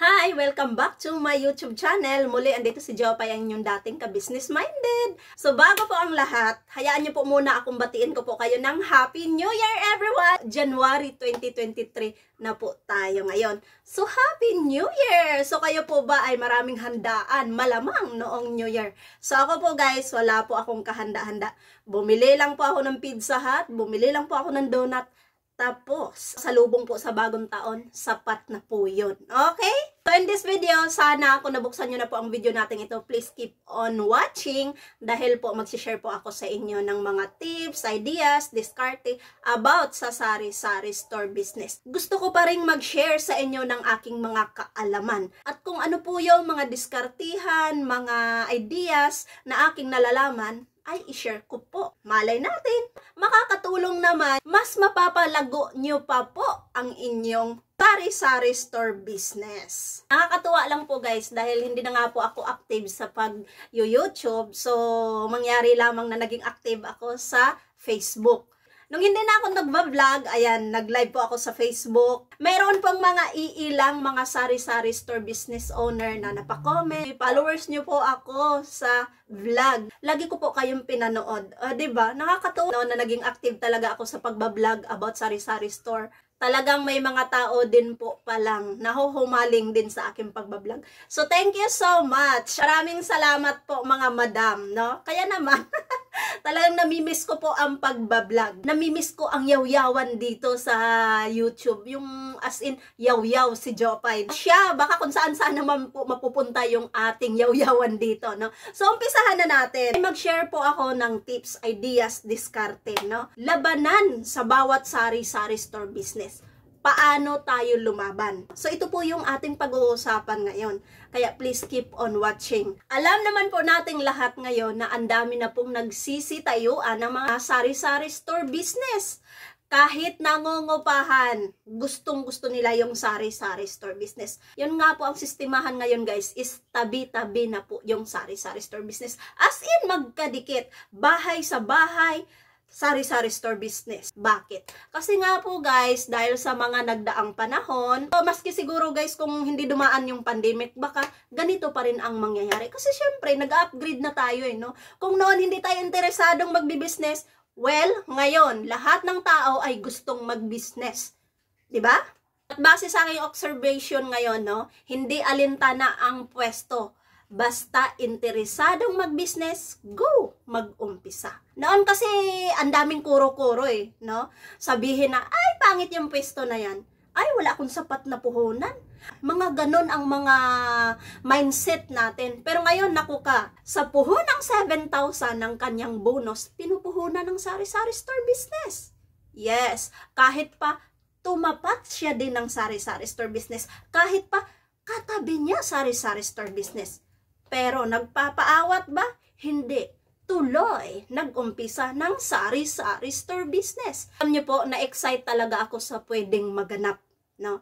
Hi! Welcome back to my YouTube channel. Muli, andito si Jopay ang inyong dating ka-business minded. So, bago po ang lahat, hayaan niyo po muna akong batiin ko po kayo ng Happy New Year everyone! January 2023 na po tayo ngayon. So, Happy New Year! So, kayo po ba ay maraming handaan malamang noong New Year? So, ako po guys, wala po akong kahanda-handa. Bumili lang po ako ng Pizza Hut, bumili lang po ako ng donut, tapos, sa lubong po sa bagong taon, sapat na po yun. Okay? So in this video, sana kung nabuksan nyo na po ang video natin ito, please keep on watching dahil po magsishare po ako sa inyo ng mga tips, ideas, discarte about sa sari-sari store business. Gusto ko pa rin mag-share sa inyo ng aking mga kaalaman at kung ano po yung mga diskartihan, mga ideas na aking nalalaman ay ishare ko po. Malay natin, makakatulong naman, mas mapapalago nyo pa po ang inyong sari-sari store business. Nakakatuwa lang po guys dahil hindi na nga po ako active sa pag-YouTube. So, mangyari lamang na naging active ako sa Facebook. Nung hindi na ako nagba-vlog, ayan, nag-live po ako sa Facebook. Meron pong mga iilang mga sari-sari store business owner na napakomment. Followers niyo po ako sa vlog. Lagi ko po kayong pinanood. Uh, ba diba? Nakakatuwa na naging active talaga ako sa pagbablog about sari-sari store talagang may mga tao din po palang nahuhumaling din sa aking pagbablog. So, thank you so much. Maraming salamat po mga madam, no? Kaya naman, Talagang namimiss ko po ang pagbablog. Namimiss ko ang yawyawan dito sa YouTube. Yung as in, yawyaw si Jopay. Siya, baka kung saan-saan naman po mapupunta yung ating yawyawan dito, no? So, umpisahan na natin. Mag-share po ako ng tips, ideas, diskarte, no? Labanan sa bawat sari-sari store business paano tayo lumaban. So ito po yung ating pag-uusapan ngayon. Kaya please keep on watching. Alam naman po nating lahat ngayon na ang dami na pong nagsisitayuan ng mga sari-sari store business kahit nangungupahan, gustong-gusto nila yung sari-sari store business. Yun nga po ang sistemahan ngayon guys, is tabi-tabi na po yung sari-sari store business. As in, magkadikit. Bahay sa bahay, sari-sari store business. Bakit? Kasi nga po guys, dahil sa mga nagdaang panahon, so maski siguro guys kung hindi dumaan yung pandemic, baka ganito pa rin ang mangyayari. Kasi syempre, nag-upgrade na tayo eh, no? Kung noon hindi tayo interesadong magbi-business, well, ngayon, lahat ng tao ay gustong mag-business. ba? Diba? At base sa aking observation ngayon, no, hindi alintana ang pwesto Basta interesadong mag-business, go! Mag-umpisa. Noon kasi, ang daming kuro-kuro eh, no? Sabihin na, ay, pangit yung pwesto na yan. Ay, wala akong sapat na puhunan. Mga ganun ang mga mindset natin. Pero ngayon, naku ka, sa puhunang 7,000 ng kanyang bonus, pinupuhunan ng sari-sari store business. Yes, kahit pa tumapat siya din ng sari-sari store business. Kahit pa katabi niya sari-sari store business. Pero nagpapaawat ba? Hindi. Tuloy, nag-umpisa ng sari-sari store business. Alam niyo po, na-excite talaga ako sa pwedeng maganap. No?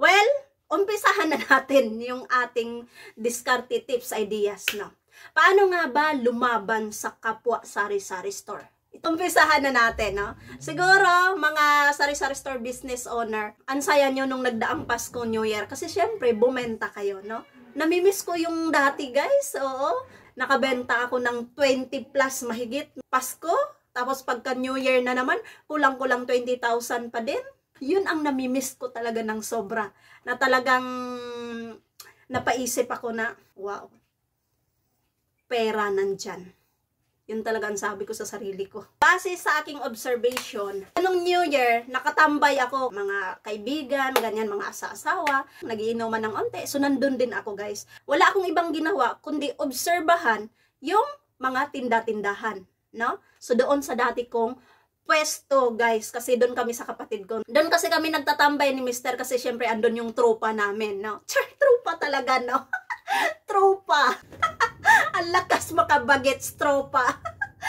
Well, umpisahan na natin yung ating discarte tips, ideas. No? Paano nga ba lumaban sa kapwa sari-sari store? umpisahan na natin, no? Siguro, mga sari-sari store business owner, ansayan nyo nung nagdaang Pasko New Year. Kasi syempre, bumenta kayo, no? Namimiss ko yung dati guys, oo. Nakabenta ako ng 20 plus mahigit Pasko. Tapos pagka New Year na naman, kulang-kulang 20,000 pa din. Yun ang namimiss ko talaga ng sobra. Na talagang napaisip ako na, wow, pera nandyan. Yun talaga ang sabi ko sa sarili ko. Base sa aking observation, anong New Year, nakatambay ako. Mga kaibigan, ganyan, mga asa-asawa, nagiinuman ng onte. So, nandun din ako, guys. Wala akong ibang ginawa, kundi obserbahan yung mga tinda-tindahan. No? So, doon sa dati kong pwesto, guys, kasi doon kami sa kapatid ko. Doon kasi kami nagtatambay ni Mister kasi syempre andon yung tropa namin, no? Char, tropa talaga, no? tropa! Ang lakas makabagets, tropa!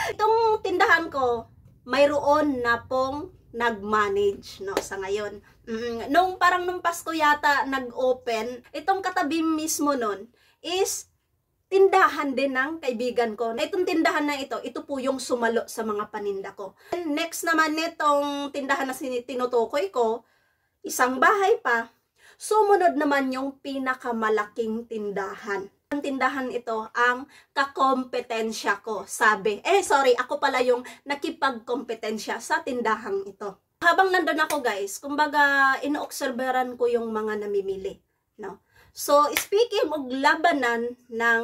Itong tindahan ko, mayroon na pong nag-manage no sa ngayon. Mm, nung parang nung Pasko yata nag-open, itong katabi mismo nun is tindahan din ng kaibigan ko. Itong tindahan na ito, ito po yung sumalo sa mga paninda ko. And next naman nitong tindahan na tinutukoy ko, isang bahay pa, sumunod naman yung pinakamalaking tindahan ang tindahan ito ang kakompetensya ko, sabi. Eh, sorry, ako pala yung nakipagkompetensya sa tindahang ito. Habang nandun ako guys, kumbaga inoobserberan ko yung mga namimili. No? So, speaking of labanan ng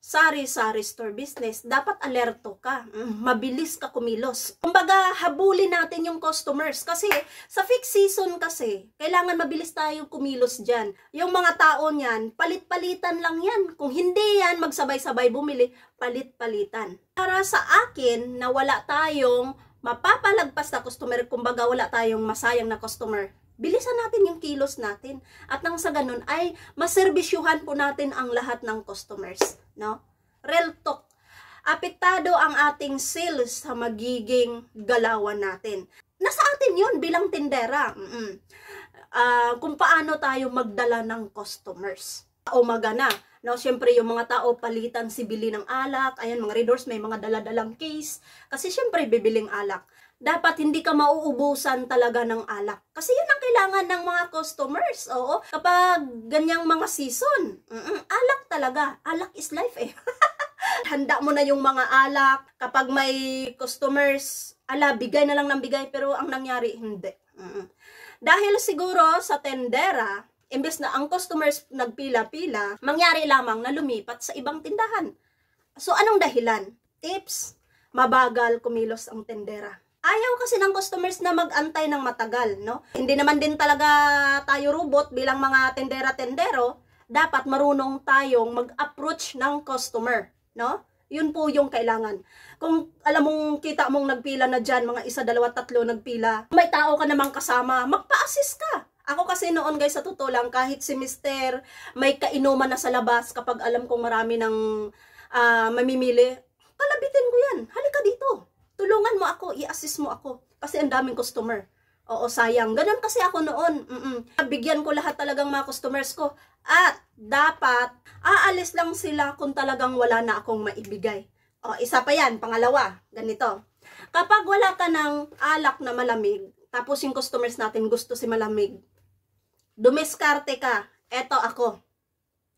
sari-sari store business, dapat alerto ka. Mm, mabilis ka kumilos. Kumbaga, habulin natin yung customers. Kasi sa peak season kasi, kailangan mabilis tayo kumilos dyan. Yung mga tao niyan, palit-palitan lang yan. Kung hindi yan, magsabay-sabay bumili, palit-palitan. Para sa akin, na wala tayong mapapalagpas na customer, kumbaga wala tayong masayang na customer bilisan natin yung kilos natin. At nang sa ganun ay maservisyuhan po natin ang lahat ng customers. No? Real talk. Apektado ang ating sales sa magiging galawan natin. Nasa atin yun bilang tindera. Mm -mm. Uh, kung paano tayo magdala ng customers. O magana. No, siyempre yung mga tao palitan si bili ng alak, ayan mga readers may mga daladalang case kasi siyempre bibiling alak dapat hindi ka mauubusan talaga ng alak. Kasi yun ang kailangan ng mga customers, oo. Kapag ganyang mga season, mm -mm, alak talaga. Alak is life eh. Handa mo na yung mga alak. Kapag may customers, ala, bigay na lang ng bigay. Pero ang nangyari, hindi. Mm -mm. Dahil siguro sa tendera, imbes na ang customers nagpila-pila, mangyari lamang na lumipat sa ibang tindahan. So, anong dahilan? Tips, mabagal kumilos ang tendera. Ayaw kasi ng customers na magantay ng matagal, no? Hindi naman din talaga tayo robot bilang mga tendera-tendero. Dapat marunong tayong mag-approach ng customer, no? Yun po yung kailangan. Kung alam mong kita mong nagpila na dyan, mga isa, dalawa, tatlo nagpila, may tao ka namang kasama, magpa-assist ka. Ako kasi noon guys, sa totoo lang, kahit si mister may kainuman na sa labas kapag alam kong marami ng uh, mamimili, kalabitin ko yan. Halika dito tulungan mo ako, i-assist mo ako. Kasi ang daming customer. Oo, sayang. Ganun kasi ako noon. Mm -mm. Bigyan ko lahat talagang mga customers ko. At dapat, aalis lang sila kung talagang wala na akong maibigay. O, isa pa yan. Pangalawa, ganito. Kapag wala ka ng alak na malamig, tapos yung customers natin gusto si malamig, dumiskarte ka. Eto ako.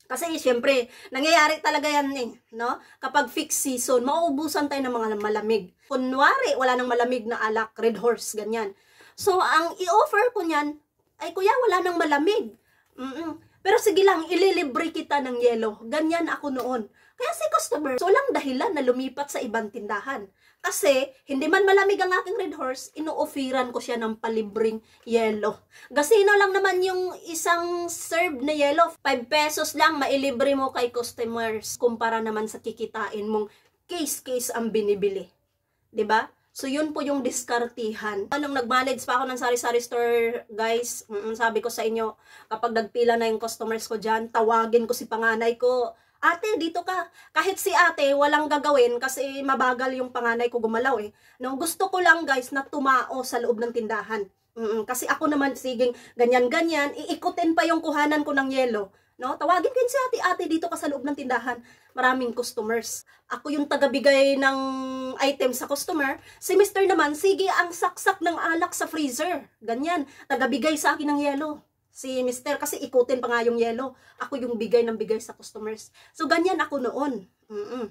Kasi siyempre, nangyayari talaga yan eh, no? Kapag fixed season, mauubusan tayo ng mga malamig. Kunwari, wala nang malamig na alak, red horse, ganyan. So, ang i-offer ko niyan, ay kuya, wala nang malamig. Mm-mm. Pero sige lang, ililibre kita ng yelo. Ganyan ako noon. Kaya si customer, so lang dahilan na lumipat sa ibang tindahan. Kasi, hindi man malamig ang aking red horse, inuofiran ko siya ng palibring yelo. Gasino lang naman yung isang serve na yelo. 5 pesos lang, mailibre mo kay customers kumpara naman sa kikitain mong case-case ang binibili. ba? Diba? So, yun po yung diskartihan. Anong nag-manage pa ako ng sari-sari store, guys, mm sabi ko sa inyo, kapag nagpila na yung customers ko dyan, tawagin ko si panganay ko, ate, dito ka. Kahit si ate, walang gagawin kasi mabagal yung panganay ko gumalaw eh. No, gusto ko lang guys na tumao sa loob ng tindahan. Mm-mm, kasi ako naman, siging ganyan-ganyan, iikutin pa yung kuhanan ko ng yelo. No? Tawagin kayo si ate, ate dito ka sa loob ng tindahan. Maraming customers. Ako yung tagabigay ng item sa customer. Si Mr. naman, sige ang saksak ng alak sa freezer. Ganyan. Tagabigay sa akin ng yelo. Si Mr. kasi ikutin pa nga yung yelo. Ako yung bigay ng bigay sa customers. So ganyan ako noon. Mm -mm.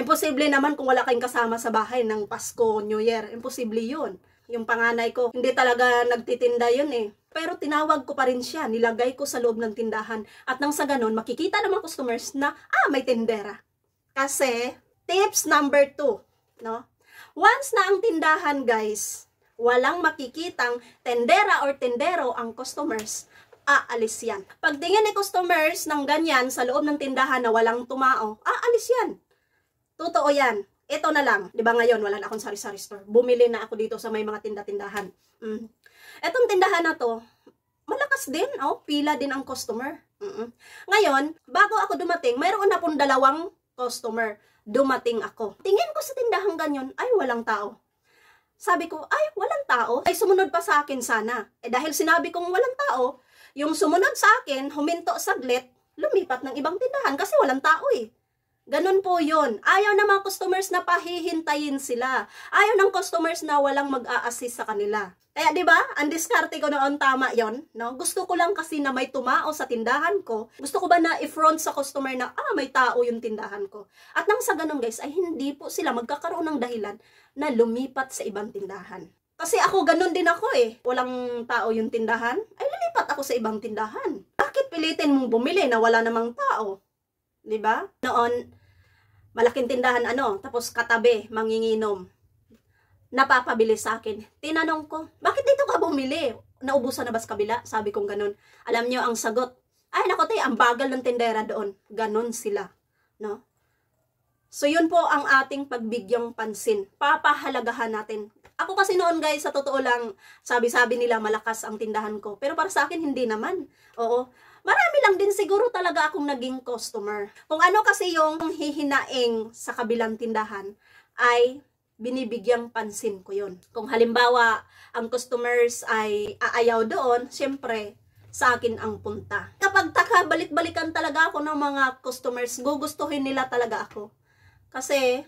Imposible naman kung wala kayong kasama sa bahay ng Pasko, New Year. Imposible yun. Yung panganay ko, hindi talaga nagtitinda yun eh pero tinawag ko pa rin siya, nilagay ko sa loob ng tindahan. At nang sa ganun, makikita ng mga customers na, ah, may tindera. Kasi, tips number two, no? Once na ang tindahan, guys, walang makikitang tendera or tendero ang customers, aalis yan. Pagtingin ni customers ng ganyan sa loob ng tindahan na walang tumao, aalis yan. Totoo yan. Ito na lang. Di ba ngayon, wala na akong sari-sari store. Bumili na ako dito sa may mga tinda-tindahan. Mm Etong tindahan na to, malakas din, oh, pila din ang customer. Mm-mm. Ngayon, bago ako dumating, mayroon na pong dalawang customer. Dumating ako. Tingin ko sa tindahan ganyan, ay walang tao. Sabi ko, ay walang tao, ay sumunod pa sa akin sana. Eh dahil sinabi kong walang tao, yung sumunod sa akin, huminto saglit, lumipat ng ibang tindahan kasi walang tao eh. Ganun po yun. Ayaw ng mga customers na pahihintayin sila. Ayaw ng customers na walang mag a sa kanila. Kaya di ba? Ang diskarte ko noon tama 'yon, no? Gusto ko lang kasi na may tumao sa tindahan ko. Gusto ko ba na i-front sa customer na ah may tao yung tindahan ko. At nang sa ganun guys ay hindi po sila magkakaroon ng dahilan na lumipat sa ibang tindahan. Kasi ako ganun din ako eh. Walang tao yung tindahan, ay lilipat ako sa ibang tindahan. Bakit pilitin mong bumili na wala namang tao? 'di ba? Noon malaking tindahan ano, tapos katabi manginginom. Napapabili sa akin. Tinanong ko, "Bakit dito ka bumili? Naubusan na ba sa kabila?" Sabi kong ganun. Alam niyo ang sagot. Ay nako tay, ang bagal ng tindera doon. Ganun sila, no? So yun po ang ating pagbigyang pansin. Papahalagahan natin. Ako kasi noon guys, sa totoo lang, sabi-sabi nila malakas ang tindahan ko. Pero para sa akin, hindi naman. Oo marami lang din siguro talaga akong naging customer. Kung ano kasi yung hihinaing sa kabilang tindahan ay binibigyang pansin ko yon. Kung halimbawa, ang customers ay aayaw doon, syempre, sa akin ang punta. Kapag taka, balik-balikan talaga ako ng mga customers, gugustuhin nila talaga ako. Kasi,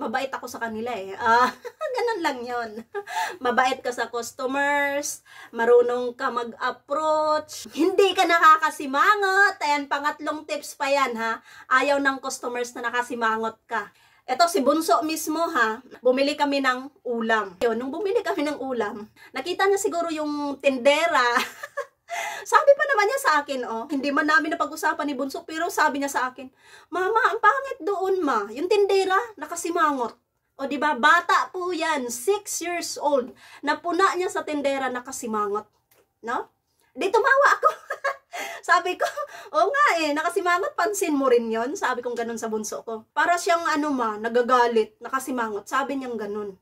mabait ako sa kanila eh. Uh, ganun lang yon Mabait ka sa customers, marunong ka mag-approach, hindi ka nakakasimangot. Ayan, pangatlong tips pa yan ha. Ayaw ng customers na nakasimangot ka. Ito si Bunso mismo ha, bumili kami ng ulam. Yun, nung bumili kami ng ulam, nakita niya siguro yung tindera Sabi pa naman niya sa akin, oh, hindi man namin napag-usapan ni Bunso, pero sabi niya sa akin, Mama, ang pangit doon, ma. Yung tindera, nakasimangot. O di ba bata po yan, 6 years old. Napuna niya sa tindera nakasimangot. No? Di tumawa ako. sabi ko, o nga eh, nakasimangot, pansin mo rin yon Sabi kong ganun sa bunso ko. Para siyang ano ma, nagagalit, nakasimangot. Sabi niyang ganun.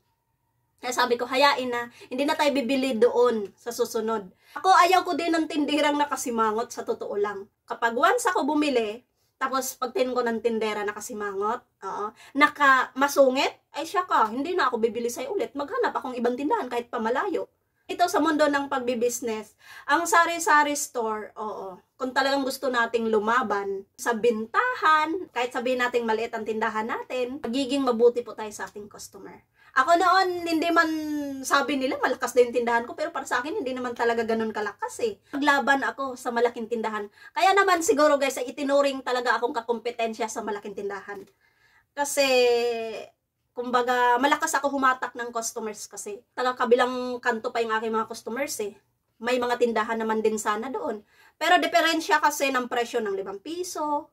Kaya sabi ko, hayain na. Hindi na tayo bibili doon sa susunod. Ako, ayaw ko din ng tindirang nakasimangot sa totoo lang. Kapag once ako bumili, tapos pagtin ko ng tindera nakasimangot, oo, nakamasungit, ay siya ka, hindi na ako bibili sa'yo ulit. Maghanap akong ibang tindahan kahit pamalayo. Ito sa mundo ng pagbibusiness, ang sari-sari store, oo, kung talagang gusto nating lumaban sa bintahan, kahit sabihin nating maliit ang tindahan natin, magiging mabuti po tayo sa ating customer. Ako noon, hindi man sabi nila malakas na yung tindahan ko, pero para sa akin, hindi naman talaga ganun kalakas eh. Naglaban ako sa malaking tindahan. Kaya naman siguro guys, ay itinuring talaga akong kakompetensya sa malaking tindahan. Kasi, kumbaga, malakas ako humatak ng customers kasi. Taga kabilang kanto pa yung aking mga customers eh may mga tindahan naman din sana doon. Pero diferensya kasi ng presyo ng 5 piso,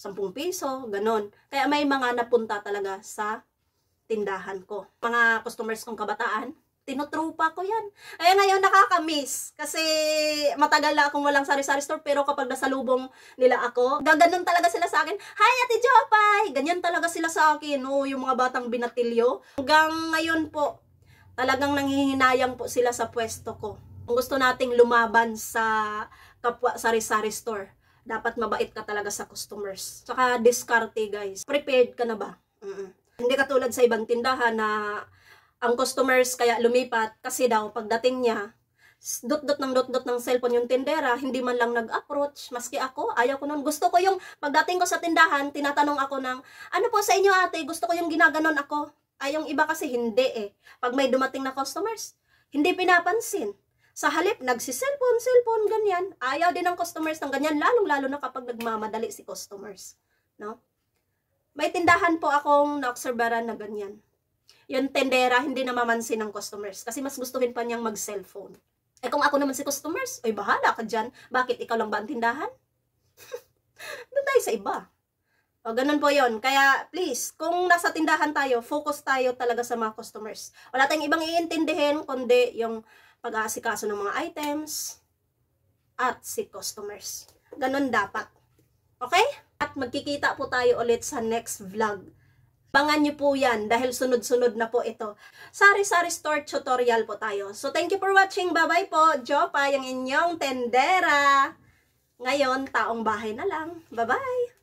10 piso, ganun. Kaya may mga napunta talaga sa tindahan ko. Mga customers kong kabataan, tinutrupa ko yan. Ayan ngayon nakakamiss kasi matagal na akong walang sari-sari store pero kapag nasalubong nila ako, gaganon talaga sila sa akin. Hi Ate Jopay! Ganyan talaga sila sa akin. Oo, yung mga batang binatilyo. Hanggang ngayon po, talagang nanghihinayang po sila sa pwesto ko. Kung gusto nating lumaban sa kapwa sari-sari store, dapat mabait ka talaga sa customers. Tsaka discarte guys. Prepared ka na ba? Mm -mm. Hindi katulad sa ibang tindahan na ang customers kaya lumipat kasi daw pagdating niya, dot-dot ng dot-dot ng cellphone yung tindera, hindi man lang nag-approach, maski ako, ayaw ko nun. Gusto ko yung, pagdating ko sa tindahan, tinatanong ako ng, ano po sa inyo ate, gusto ko yung ginaganon ako. Ay, yung iba kasi hindi eh. Pag may dumating na customers, hindi pinapansin. Sa halip, nagsi-cellphone, cellphone, ganyan. Ayaw din ng customers ng ganyan, lalong-lalo na kapag nagmamadali si customers. No? May tindahan po akong naobserbaran na ganyan. Yung tendera, hindi na mamansin ng customers kasi mas gustuhin pa niyang mag-cellphone. Eh kung ako naman si customers, ay bahala ka dyan. Bakit, ikaw lang ba ang tindahan? Doon tayo sa iba. O, ganun po yon Kaya, please, kung nasa tindahan tayo, focus tayo talaga sa mga customers. Wala tayong ibang iintindihin, kundi yung pag-aasikaso ng mga items at si customers. Ganun dapat. Okay? At magkikita po tayo ulit sa next vlog. Bangan nyo po yan dahil sunod-sunod na po ito. Sari-sari store tutorial po tayo. So thank you for watching. Bye-bye po. Jopa, yung inyong tendera. Ngayon, taong bahay na lang. Bye-bye!